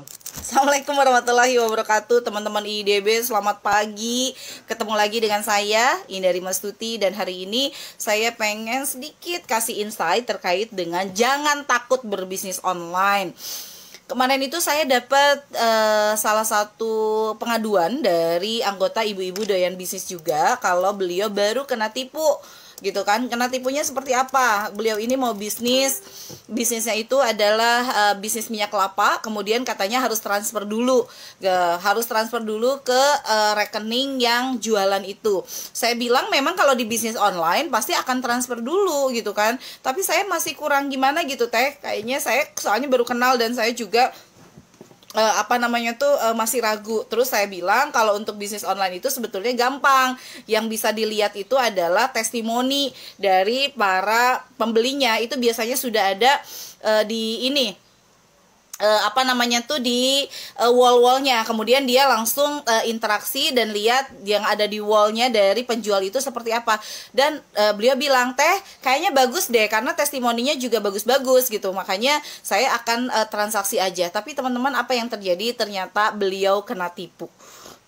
belum? Assalamualaikum warahmatullahi wabarakatuh teman-teman IDB selamat pagi ketemu lagi dengan saya Indari Mas Tuti dan hari ini saya pengen sedikit kasih insight terkait dengan jangan takut berbisnis online kemarin itu saya dapat uh, salah satu pengaduan dari anggota ibu-ibu doyan bisnis juga kalau beliau baru kena tipu gitu kan karena tipunya seperti apa beliau ini mau bisnis bisnisnya itu adalah uh, bisnis minyak kelapa kemudian katanya harus transfer dulu ke, harus transfer dulu ke uh, rekening yang jualan itu saya bilang memang kalau di bisnis online pasti akan transfer dulu gitu kan tapi saya masih kurang gimana gitu teh kayaknya saya soalnya baru kenal dan saya juga uh, apa namanya tuh uh, masih ragu. Terus saya bilang kalau untuk bisnis online itu sebetulnya gampang. Yang bisa dilihat itu adalah testimoni dari para pembelinya. Itu biasanya sudah ada uh, di ini uh, apa namanya tuh di uh, wall-wallnya. Kemudian dia langsung uh, interaksi dan lihat yang ada di wallnya dari penjual itu seperti apa. Dan uh, beliau bilang teh kayaknya bagus deh karena testimoninya juga bagus-bagus gitu. Makanya saya akan uh, transaksi aja. Tapi teman-teman apa yang terjadi ternyata beliau kena tipu.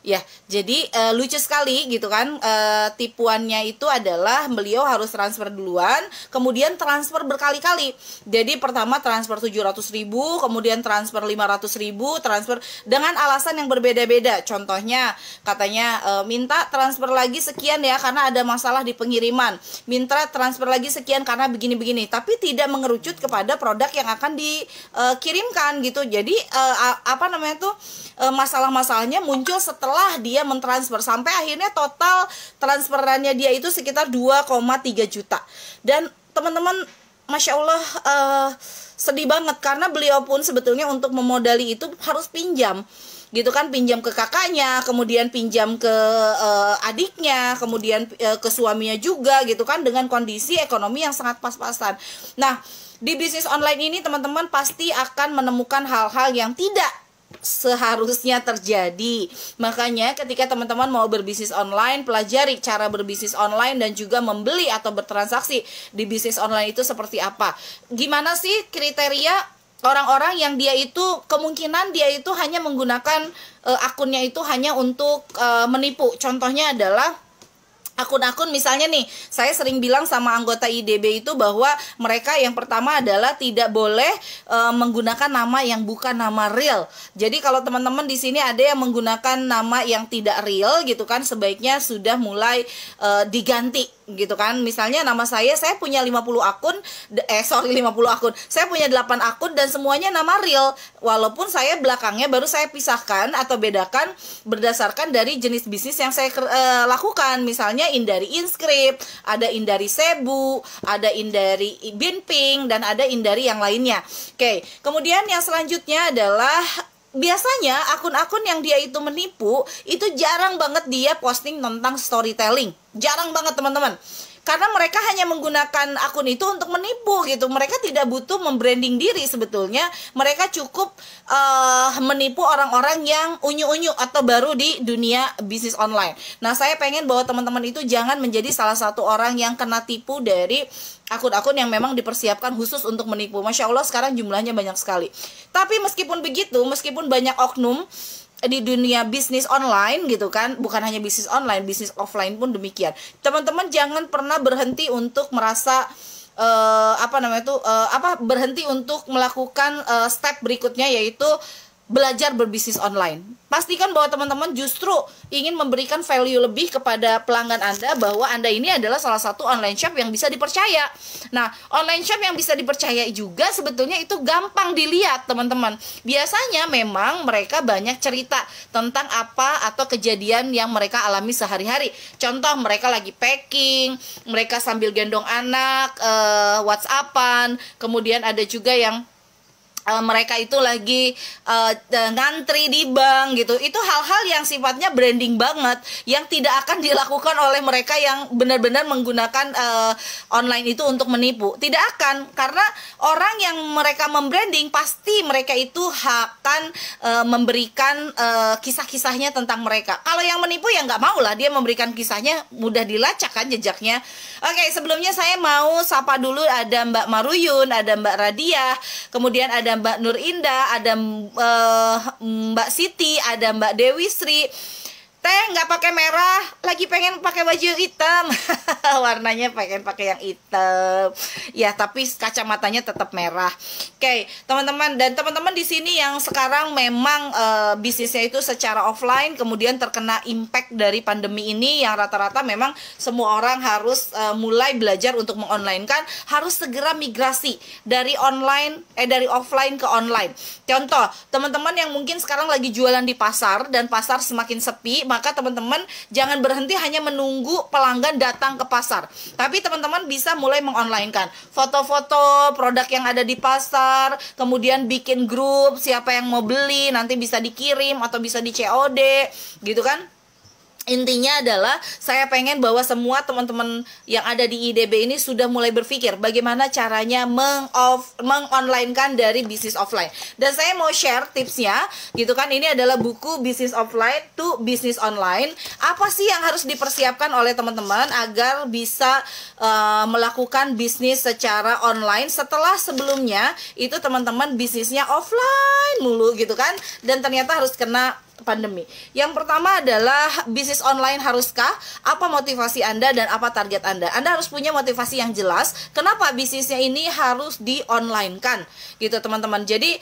Ya, jadi e, lucu sekali gitu kan. E, tipuannya itu adalah beliau harus transfer duluan, kemudian transfer berkali-kali. Jadi pertama transfer 700 ribu, kemudian transfer 500 ribu, transfer dengan alasan yang berbeda-beda. Contohnya katanya e, minta transfer lagi sekian ya karena ada masalah di pengiriman. Minta transfer lagi sekian karena begini-begini, tapi tidak mengerucut kepada produk yang akan dikirimkan gitu. Jadi e, apa namanya tuh e, masalah-masalahnya muncul setelah setelah dia mentransfer sampai akhirnya total transferannya dia itu sekitar 2,3 juta dan teman-teman masya allah uh, sedih banget karena beliau pun sebetulnya untuk memodali itu harus pinjam gitu kan pinjam ke kakaknya kemudian pinjam ke uh, adiknya kemudian uh, ke suaminya juga gitu kan dengan kondisi ekonomi yang sangat pas-pasan nah di bisnis online ini teman-teman pasti akan menemukan hal-hal yang tidak seharusnya terjadi. Makanya ketika teman-teman mau berbisnis online, pelajari cara berbisnis online dan juga membeli atau bertransaksi di bisnis online itu seperti apa. Gimana sih kriteria orang-orang yang dia itu kemungkinan dia itu hanya menggunakan uh, akunnya itu hanya untuk uh, menipu. Contohnya adalah akun-akun misalnya nih saya sering bilang sama anggota IDB itu bahwa mereka yang pertama adalah tidak boleh e, menggunakan nama yang bukan nama real. Jadi kalau teman-teman di sini ada yang menggunakan nama yang tidak real gitu kan sebaiknya sudah mulai e, diganti gitu kan misalnya nama saya saya punya 50 akun eh sorry 50 akun saya punya 8 akun dan semuanya nama real walaupun saya belakangnya baru saya pisahkan atau bedakan berdasarkan dari jenis bisnis yang saya e, lakukan misalnya misalnya Indari Inscript, ada Indari Sebu, ada Indari Binping dan ada Indari yang lainnya. Oke, kemudian yang selanjutnya adalah biasanya akun-akun yang dia itu menipu itu jarang banget dia posting tentang storytelling. Jarang banget teman-teman karena mereka hanya menggunakan akun itu untuk menipu gitu mereka tidak butuh membranding diri sebetulnya mereka cukup uh, menipu orang-orang yang unyu-unyu atau baru di dunia bisnis online nah saya pengen bahwa teman-teman itu jangan menjadi salah satu orang yang kena tipu dari akun-akun yang memang dipersiapkan khusus untuk menipu masya allah sekarang jumlahnya banyak sekali tapi meskipun begitu meskipun banyak oknum di dunia bisnis online gitu kan bukan hanya bisnis online bisnis offline pun demikian teman-teman jangan pernah berhenti untuk merasa uh, apa namanya itu uh, eh, apa berhenti untuk melakukan uh, step berikutnya yaitu belajar berbisnis online. Pastikan bahwa teman-teman justru ingin memberikan value lebih kepada pelanggan Anda bahwa Anda ini adalah salah satu online shop yang bisa dipercaya. Nah, online shop yang bisa dipercaya juga sebetulnya itu gampang dilihat, teman-teman. Biasanya memang mereka banyak cerita tentang apa atau kejadian yang mereka alami sehari-hari. Contoh mereka lagi packing, mereka sambil gendong anak, eh, WhatsAppan, kemudian ada juga yang uh, mereka itu lagi uh, ngantri di bank gitu. Itu hal-hal yang sifatnya branding banget yang tidak akan dilakukan oleh mereka yang benar-benar menggunakan uh, online itu untuk menipu. Tidak akan karena orang yang mereka membranding pasti mereka itu akan uh, memberikan uh, kisah-kisahnya tentang mereka. Kalau yang menipu ya nggak mau lah dia memberikan kisahnya mudah dilacak kan jejaknya. Oke, sebelumnya saya mau sapa dulu ada Mbak Maruyun, ada Mbak Radia, kemudian ada Mbak Nur Indah, ada uh, Mbak Siti, ada Mbak Dewi Sri teh nggak pakai merah lagi pengen pakai baju hitam warnanya pengen pakai yang hitam ya tapi kacamatanya tetap merah oke okay, teman-teman dan teman-teman di sini yang sekarang memang e, bisnisnya itu secara offline kemudian terkena impact dari pandemi ini yang rata-rata memang semua orang harus e, mulai belajar untuk mengonlinekan harus segera migrasi dari online eh dari offline ke online contoh teman-teman yang mungkin sekarang lagi jualan di pasar dan pasar semakin sepi maka teman-teman jangan berhenti hanya menunggu pelanggan datang ke pasar. Tapi teman-teman bisa mulai mengonlinekan foto-foto produk yang ada di pasar, kemudian bikin grup siapa yang mau beli, nanti bisa dikirim atau bisa di COD gitu kan. Intinya adalah saya pengen bahwa semua teman-teman yang ada di IDB ini sudah mulai berpikir bagaimana caranya meng dari bisnis offline. Dan saya mau share tipsnya gitu kan ini adalah buku bisnis offline to bisnis online. Apa sih yang harus dipersiapkan oleh teman-teman agar bisa uh, melakukan bisnis secara online setelah sebelumnya itu teman-teman bisnisnya offline mulu gitu kan dan ternyata harus kena pandemi. Yang pertama adalah bisnis online haruskah? Apa motivasi Anda dan apa target Anda? Anda harus punya motivasi yang jelas. Kenapa bisnisnya ini harus di online kan? Gitu teman-teman. Jadi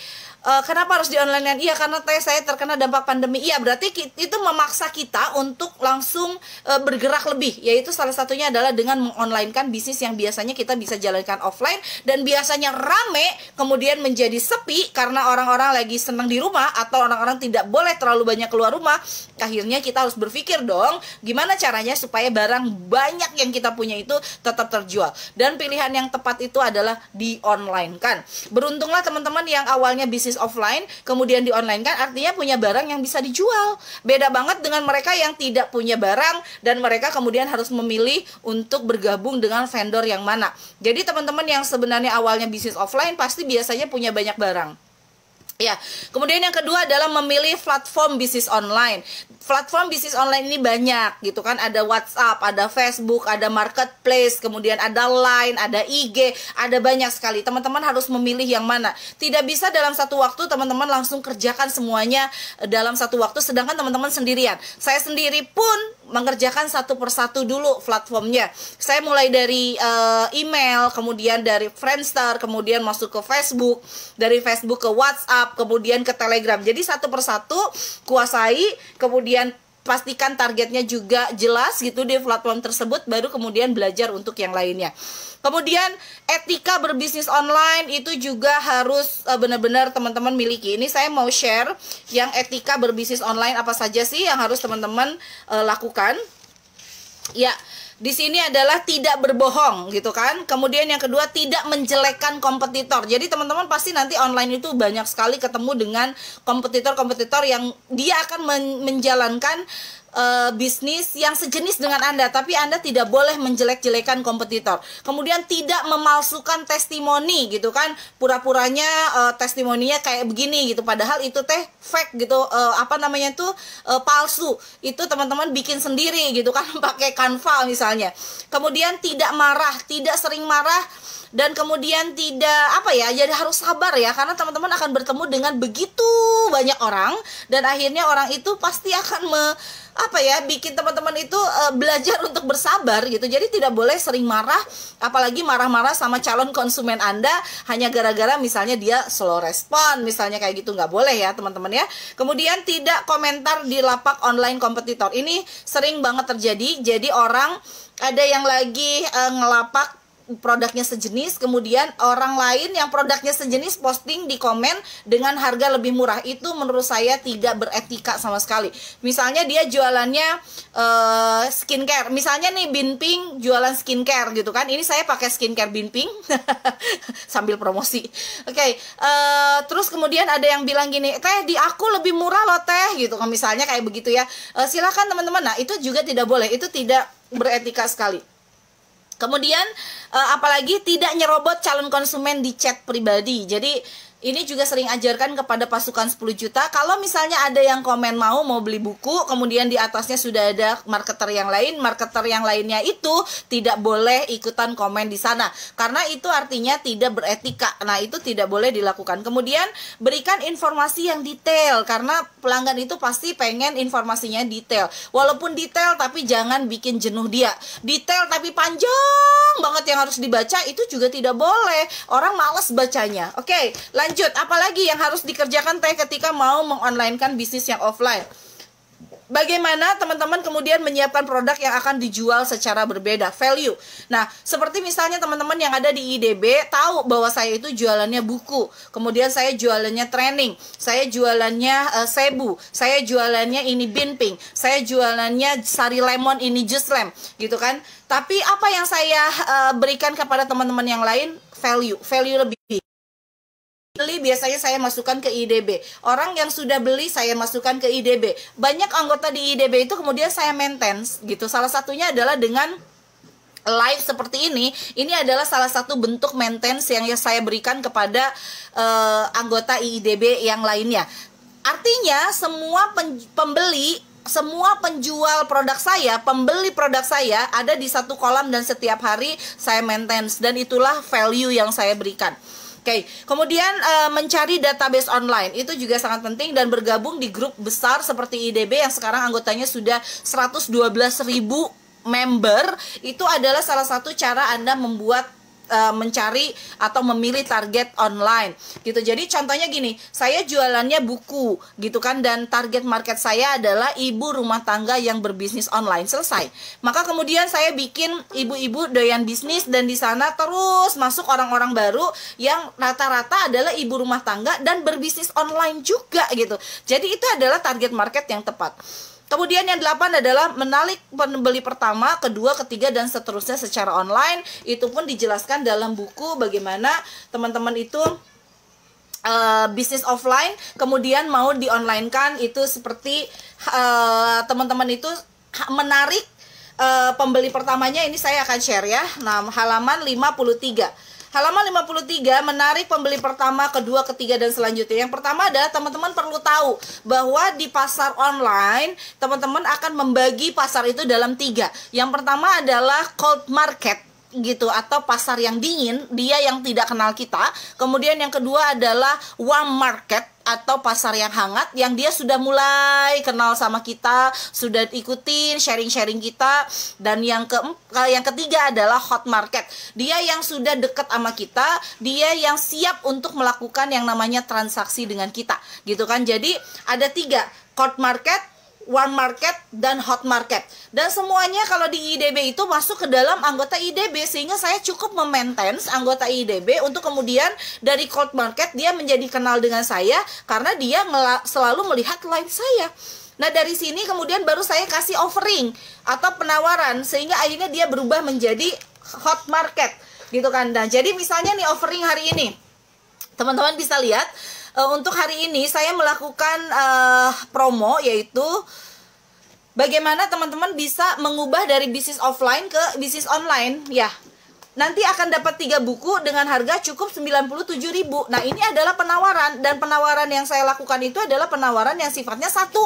uh, kenapa harus di online kan iya karena tes saya terkena dampak pandemi iya berarti itu memaksa kita untuk langsung uh, bergerak lebih yaitu salah satunya adalah dengan mengonlinekan bisnis yang biasanya kita bisa jalankan offline dan biasanya rame kemudian menjadi sepi karena orang-orang lagi senang di rumah atau orang-orang tidak boleh terlalu banyak keluar rumah akhirnya kita harus berpikir dong gimana caranya supaya barang banyak yang kita punya itu tetap terjual dan pilihan yang tepat itu adalah di online kan beruntunglah teman-teman yang awalnya bisnis bisnis offline kemudian di online kan artinya punya barang yang bisa dijual beda banget dengan mereka yang tidak punya barang dan mereka kemudian harus memilih untuk bergabung dengan vendor yang mana jadi teman-teman yang sebenarnya awalnya bisnis offline pasti biasanya punya banyak barang Ya, kemudian yang kedua adalah memilih platform bisnis online platform bisnis online ini banyak gitu kan ada WhatsApp, ada Facebook, ada marketplace, kemudian ada Line, ada IG, ada banyak sekali. Teman-teman harus memilih yang mana. Tidak bisa dalam satu waktu teman-teman langsung kerjakan semuanya eh, dalam satu waktu sedangkan teman-teman sendirian. Saya sendiri pun mengerjakan satu persatu dulu platformnya. Saya mulai dari uh, email, kemudian dari Friendster, kemudian masuk ke Facebook, dari Facebook ke WhatsApp, kemudian ke Telegram. Jadi satu persatu kuasai, kemudian kemudian pastikan targetnya juga jelas gitu di platform tersebut baru kemudian belajar untuk yang lainnya. Kemudian etika berbisnis online itu juga harus eh, benar-benar teman-teman miliki. Ini saya mau share yang etika berbisnis online apa saja sih yang harus teman-teman uh, lakukan. Ya, di sini adalah tidak berbohong gitu kan. Kemudian yang kedua tidak menjelekkan kompetitor. Jadi teman-teman pasti nanti online itu banyak sekali ketemu dengan kompetitor-kompetitor yang dia akan men menjalankan uh, bisnis yang sejenis dengan Anda, tapi Anda tidak boleh menjelek-jelekan kompetitor. Kemudian tidak memalsukan testimoni gitu kan, pura-puranya uh, testimoninya kayak begini gitu, padahal itu teh fake gitu, uh, apa namanya itu uh, palsu. Itu teman-teman bikin sendiri gitu kan pakai kanva misalnya. Kemudian tidak marah, tidak sering marah dan kemudian tidak apa ya jadi harus sabar ya karena teman-teman akan bertemu dengan begitu banyak orang dan akhirnya orang itu pasti akan me, apa ya bikin teman-teman itu uh, belajar untuk bersabar gitu jadi tidak boleh sering marah apalagi marah-marah sama calon konsumen anda hanya gara-gara misalnya dia slow respon misalnya kayak gitu nggak boleh ya teman-teman ya kemudian tidak komentar di lapak online kompetitor ini sering banget terjadi jadi orang ada yang lagi uh, ngelapak produknya sejenis kemudian orang lain yang produknya sejenis posting di komen dengan harga lebih murah itu menurut saya tidak beretika sama sekali misalnya dia jualannya uh, skincare misalnya nih binping jualan skincare gitu kan ini saya pakai skincare binping sambil promosi oke okay. uh, eh, terus kemudian ada yang bilang gini teh di aku lebih murah loh teh gitu kan misalnya kayak begitu ya uh, eh, silahkan teman-teman nah itu juga tidak boleh itu tidak beretika sekali Kemudian eh, apalagi tidak nyerobot calon konsumen di chat pribadi. Jadi ini juga sering ajarkan kepada pasukan 10 juta. Kalau misalnya ada yang komen mau mau beli buku, kemudian di atasnya sudah ada marketer yang lain, marketer yang lainnya itu tidak boleh ikutan komen di sana. Karena itu artinya tidak beretika. Nah, itu tidak boleh dilakukan. Kemudian berikan informasi yang detail karena pelanggan itu pasti pengen informasinya detail. Walaupun detail tapi jangan bikin jenuh dia. Detail tapi panjang banget yang harus dibaca itu juga tidak boleh. Orang males bacanya. Oke, lanjut Lanjut, apalagi yang harus dikerjakan teh ketika mau mengonlinekan bisnis yang offline? Bagaimana teman-teman kemudian menyiapkan produk yang akan dijual secara berbeda, value. Nah, seperti misalnya teman-teman yang ada di IDB tahu bahwa saya itu jualannya buku, kemudian saya jualannya training, saya jualannya uh, eh, sebu, saya jualannya ini binping, saya jualannya sari lemon ini jus lem, gitu kan. Tapi apa yang saya uh, berikan kepada teman-teman yang lain? Value, value lebih beli biasanya saya masukkan ke IDB. Orang yang sudah beli saya masukkan ke IDB. Banyak anggota di IDB itu kemudian saya maintenance gitu. Salah satunya adalah dengan live seperti ini ini adalah salah satu bentuk maintenance yang saya berikan kepada uh, anggota IDB yang lainnya. Artinya semua pembeli semua penjual produk saya, pembeli produk saya ada di satu kolam dan setiap hari saya maintenance dan itulah value yang saya berikan. Oke, okay. kemudian uh, mencari database online itu juga sangat penting dan bergabung di grup besar seperti IDB yang sekarang anggotanya sudah 112.000 member itu adalah salah satu cara Anda membuat Eh, mencari atau memilih target online gitu. Jadi contohnya gini, saya jualannya buku gitu kan dan target market saya adalah ibu rumah tangga yang berbisnis online. Selesai. Maka kemudian saya bikin ibu-ibu doyan bisnis dan di sana terus masuk orang-orang baru yang rata-rata adalah ibu rumah tangga dan berbisnis online juga gitu. Jadi itu adalah target market yang tepat. Kemudian yang delapan adalah menarik pembeli pertama, kedua, ketiga dan seterusnya secara online. Itu pun dijelaskan dalam buku bagaimana teman-teman itu Uh, bisnis offline kemudian mau di online kan itu seperti teman eh, teman-teman itu menarik uh, pembeli pertamanya ini saya akan share ya. Nah, halaman 53 Halaman 53 menarik pembeli pertama, kedua, ketiga dan selanjutnya. Yang pertama adalah teman-teman perlu tahu bahwa di pasar online teman-teman akan membagi pasar itu dalam tiga. Yang pertama adalah cold market gitu atau pasar yang dingin dia yang tidak kenal kita kemudian yang kedua adalah warm market atau pasar yang hangat yang dia sudah mulai kenal sama kita, sudah ikutin sharing-sharing kita dan yang ke eh, yang ketiga adalah hot market. Dia yang sudah dekat sama kita, dia yang siap untuk melakukan yang namanya transaksi dengan kita. Gitu kan. Jadi ada tiga hot market, warm market dan hot market dan semuanya kalau di IDB itu masuk ke dalam anggota IDB sehingga saya cukup memaintain anggota IDB untuk kemudian dari cold market dia menjadi kenal dengan saya karena dia selalu melihat live saya Nah dari sini kemudian baru saya kasih offering atau penawaran sehingga akhirnya dia berubah menjadi hot market gitu kan. dan nah, jadi misalnya nih offering hari ini teman-teman bisa lihat uh, untuk hari ini saya melakukan uh, promo yaitu bagaimana teman-teman bisa mengubah dari bisnis offline ke bisnis online ya nanti akan dapat tiga buku dengan harga cukup 97.000. Nah, ini adalah penawaran dan penawaran yang saya lakukan itu adalah penawaran yang sifatnya satu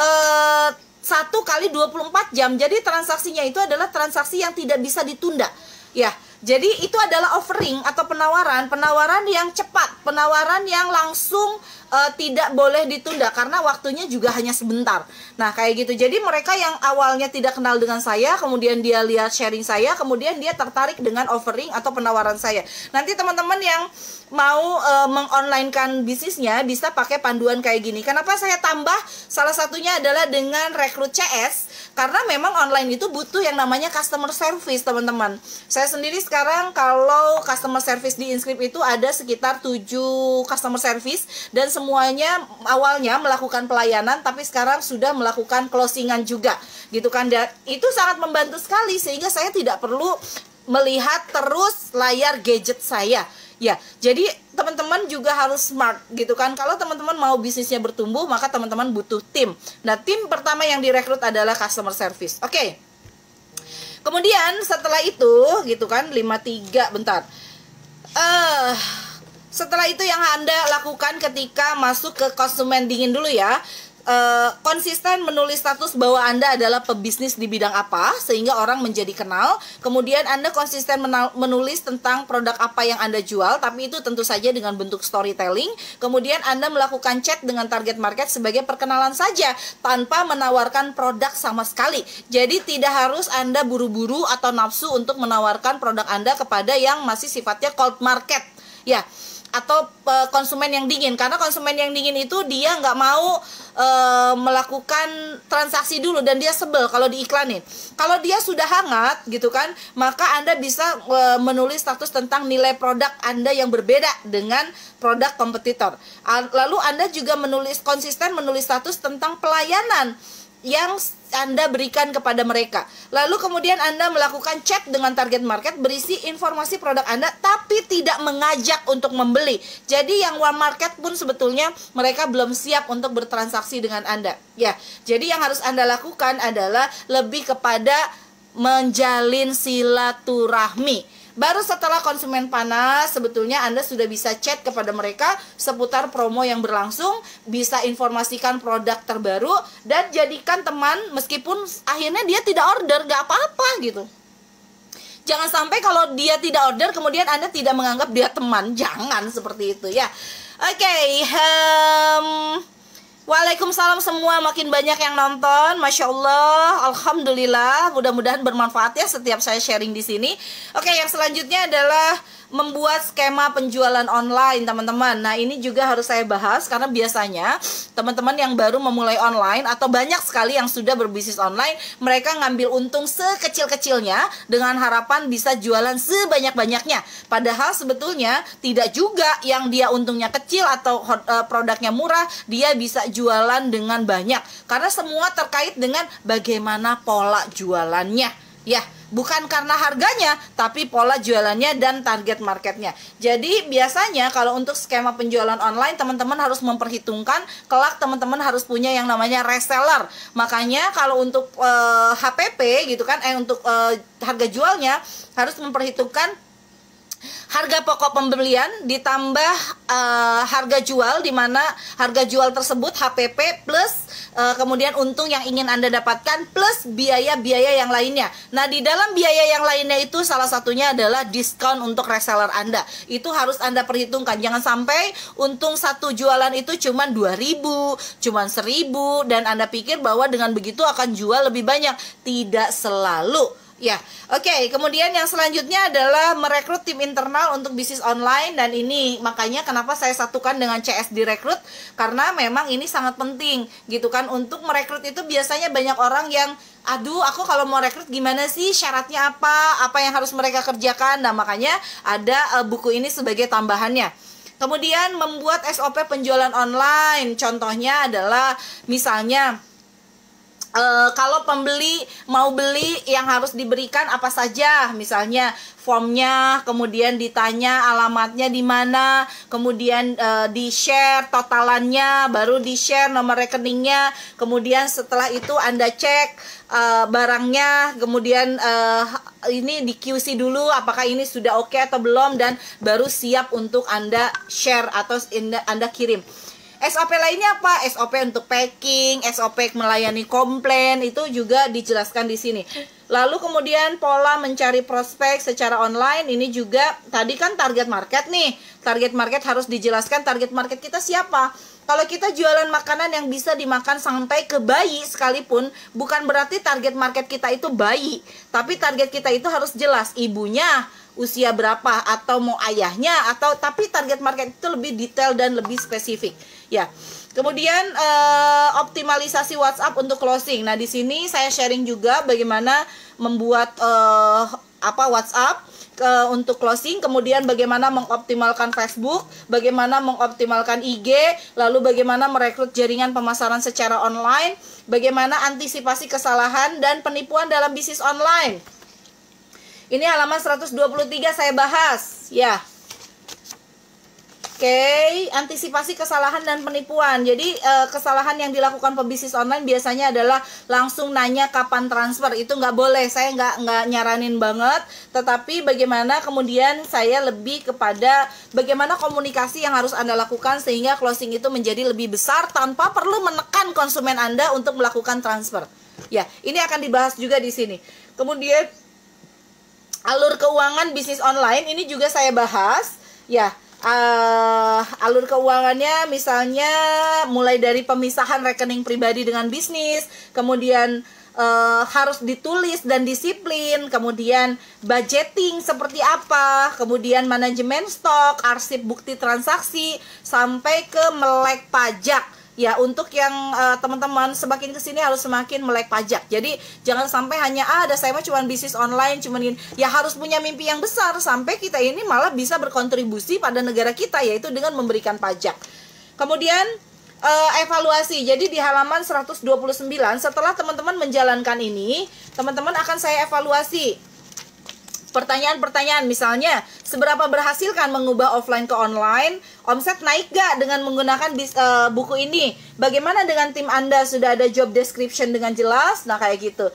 eh satu kali 24 jam. Jadi transaksinya itu adalah transaksi yang tidak bisa ditunda. Ya, jadi itu adalah offering atau penawaran, penawaran yang cepat, penawaran yang langsung uh, tidak boleh ditunda karena waktunya juga hanya sebentar. Nah, kayak gitu. Jadi mereka yang awalnya tidak kenal dengan saya, kemudian dia lihat sharing saya, kemudian dia tertarik dengan offering atau penawaran saya. Nanti teman-teman yang mau uh, mengonlinekan bisnisnya bisa pakai panduan kayak gini. Kenapa saya tambah? Salah satunya adalah dengan rekrut CS karena memang online itu butuh yang namanya customer service teman-teman saya sendiri sekarang kalau customer service di Inskrip itu ada sekitar 7 customer service dan semuanya awalnya melakukan pelayanan tapi sekarang sudah melakukan closingan juga gitu kan dan itu sangat membantu sekali sehingga saya tidak perlu melihat terus layar gadget saya. Ya, jadi teman-teman juga harus smart gitu kan. Kalau teman-teman mau bisnisnya bertumbuh, maka teman-teman butuh tim. Nah, tim pertama yang direkrut adalah customer service. Oke. Okay. Kemudian setelah itu gitu kan 53 bentar. Eh uh, setelah itu yang Anda lakukan ketika masuk ke konsumen dingin dulu ya uh, konsisten menulis status bahwa Anda adalah pebisnis di bidang apa sehingga orang menjadi kenal. Kemudian Anda konsisten menulis tentang produk apa yang Anda jual, tapi itu tentu saja dengan bentuk storytelling. Kemudian Anda melakukan chat dengan target market sebagai perkenalan saja tanpa menawarkan produk sama sekali. Jadi tidak harus Anda buru-buru atau nafsu untuk menawarkan produk Anda kepada yang masih sifatnya cold market. Ya atau uh, konsumen yang dingin karena konsumen yang dingin itu dia nggak mau uh, melakukan transaksi dulu dan dia sebel kalau diiklanin kalau dia sudah hangat gitu kan maka anda bisa uh, menulis status tentang nilai produk anda yang berbeda dengan produk kompetitor lalu anda juga menulis konsisten menulis status tentang pelayanan yang anda berikan kepada mereka. Lalu kemudian Anda melakukan chat dengan target market berisi informasi produk Anda tapi tidak mengajak untuk membeli. Jadi yang one market pun sebetulnya mereka belum siap untuk bertransaksi dengan Anda. Ya, jadi yang harus Anda lakukan adalah lebih kepada menjalin silaturahmi Baru setelah konsumen panas, sebetulnya Anda sudah bisa chat kepada mereka seputar promo yang berlangsung, bisa informasikan produk terbaru, dan jadikan teman meskipun akhirnya dia tidak order, gak apa-apa gitu. Jangan sampai kalau dia tidak order, kemudian Anda tidak menganggap dia teman. Jangan seperti itu ya. Oke, okay, um, Waalaikumsalam semua makin banyak yang nonton Masya Allah Alhamdulillah mudah-mudahan bermanfaat ya setiap saya sharing di sini Oke yang selanjutnya adalah membuat skema penjualan online teman-teman. Nah ini juga harus saya bahas karena biasanya teman-teman yang baru memulai online atau banyak sekali yang sudah berbisnis online mereka ngambil untung sekecil-kecilnya dengan harapan bisa jualan sebanyak-banyaknya. Padahal sebetulnya tidak juga yang dia untungnya kecil atau eh, produknya murah dia bisa jualan dengan banyak karena semua terkait dengan bagaimana pola jualannya. Ya bukan karena harganya tapi pola jualannya dan target marketnya jadi biasanya kalau untuk skema penjualan online teman-teman harus memperhitungkan kelak teman-teman harus punya yang namanya reseller makanya kalau untuk e, eh, HPP gitu kan eh untuk e, harga jualnya harus memperhitungkan harga pokok pembelian ditambah uh, harga jual di mana harga jual tersebut HPP plus uh, kemudian untung yang ingin Anda dapatkan plus biaya-biaya yang lainnya. Nah, di dalam biaya yang lainnya itu salah satunya adalah diskon untuk reseller Anda. Itu harus Anda perhitungkan. Jangan sampai untung satu jualan itu cuma 2000, cuma 1000 dan Anda pikir bahwa dengan begitu akan jual lebih banyak. Tidak selalu Ya, oke. Okay. Kemudian yang selanjutnya adalah merekrut tim internal untuk bisnis online dan ini makanya kenapa saya satukan dengan CS direkrut karena memang ini sangat penting gitu kan untuk merekrut itu biasanya banyak orang yang aduh aku kalau mau rekrut gimana sih syaratnya apa apa yang harus mereka kerjakan nah makanya ada uh, buku ini sebagai tambahannya. Kemudian membuat SOP penjualan online contohnya adalah misalnya Eh, kalau pembeli mau beli yang harus diberikan apa saja misalnya formnya kemudian ditanya alamatnya di mana kemudian e, eh, di share totalannya baru di share nomor rekeningnya kemudian setelah itu anda cek e, barangnya kemudian e, ini di QC dulu apakah ini sudah oke okay atau belum dan baru siap untuk anda share atau anda kirim SOP lainnya apa? SOP untuk packing, SOP melayani komplain itu juga dijelaskan di sini. Lalu kemudian pola mencari prospek secara online ini juga tadi kan target market nih. Target market harus dijelaskan target market kita siapa. Kalau kita jualan makanan yang bisa dimakan sampai ke bayi sekalipun, bukan berarti target market kita itu bayi, tapi target kita itu harus jelas ibunya, usia berapa atau mau ayahnya atau tapi target market itu lebih detail dan lebih spesifik ya kemudian eh, optimalisasi WhatsApp untuk closing nah di sini saya sharing juga bagaimana membuat eh, apa WhatsApp ke, eh, untuk closing, kemudian bagaimana mengoptimalkan Facebook, bagaimana mengoptimalkan IG, lalu bagaimana merekrut jaringan pemasaran secara online, bagaimana antisipasi kesalahan dan penipuan dalam bisnis online. Ini halaman 123 saya bahas, ya. Oke, okay, antisipasi kesalahan dan penipuan. Jadi eh, kesalahan yang dilakukan pebisnis online biasanya adalah langsung nanya kapan transfer. Itu nggak boleh. Saya nggak nggak nyaranin banget. Tetapi bagaimana kemudian saya lebih kepada bagaimana komunikasi yang harus anda lakukan sehingga closing itu menjadi lebih besar tanpa perlu menekan konsumen anda untuk melakukan transfer. Ya, ini akan dibahas juga di sini. Kemudian alur keuangan bisnis online ini juga saya bahas ya uh, alur keuangannya misalnya mulai dari pemisahan rekening pribadi dengan bisnis kemudian uh, harus ditulis dan disiplin kemudian budgeting seperti apa kemudian manajemen stok arsip bukti transaksi sampai ke melek pajak ya untuk yang uh, teman-teman semakin kesini harus semakin melek pajak jadi jangan sampai hanya ah ada saya mah cuma bisnis online cuman ini ya harus punya mimpi yang besar sampai kita ini malah bisa berkontribusi pada negara kita yaitu dengan memberikan pajak kemudian uh, evaluasi. Jadi di halaman 129 setelah teman-teman menjalankan ini, teman-teman akan saya evaluasi Pertanyaan-pertanyaan misalnya, seberapa berhasil kan mengubah offline ke online? Omset naik gak dengan menggunakan bis, uh, buku ini? Bagaimana dengan tim Anda? Sudah ada job description dengan jelas? Nah, kayak gitu.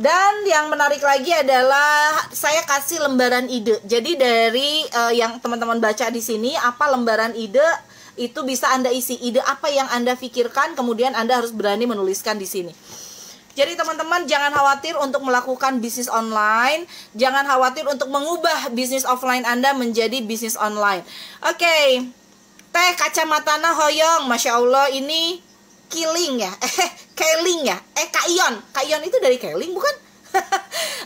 Dan yang menarik lagi adalah saya kasih lembaran ide. Jadi dari uh, yang teman-teman baca di sini apa lembaran ide itu bisa Anda isi. Ide apa yang Anda pikirkan kemudian Anda harus berani menuliskan di sini. Jadi teman-teman jangan khawatir untuk melakukan bisnis online, jangan khawatir untuk mengubah bisnis offline Anda menjadi bisnis online. Oke. Okay. Teh kacamata na hoyong, masya Allah ini killing ya, eh keling ya, eh kaion, kaion itu dari killing bukan?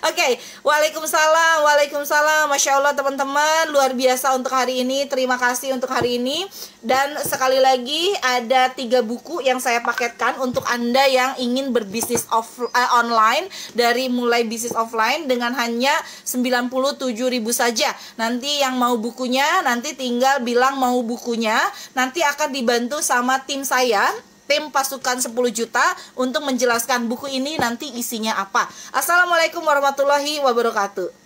Oke, okay. waalaikumsalam, waalaikumsalam. Masya Allah teman-teman, luar biasa untuk hari ini. Terima kasih untuk hari ini. Dan sekali lagi ada tiga buku yang saya paketkan untuk anda yang ingin berbisnis off uh, eh, online dari mulai bisnis offline dengan hanya ribu saja. Nanti yang mau bukunya nanti tinggal bilang mau bukunya, nanti akan dibantu sama tim saya tim pasukan 10 juta untuk menjelaskan buku ini nanti isinya apa. Assalamualaikum warahmatullahi wabarakatuh.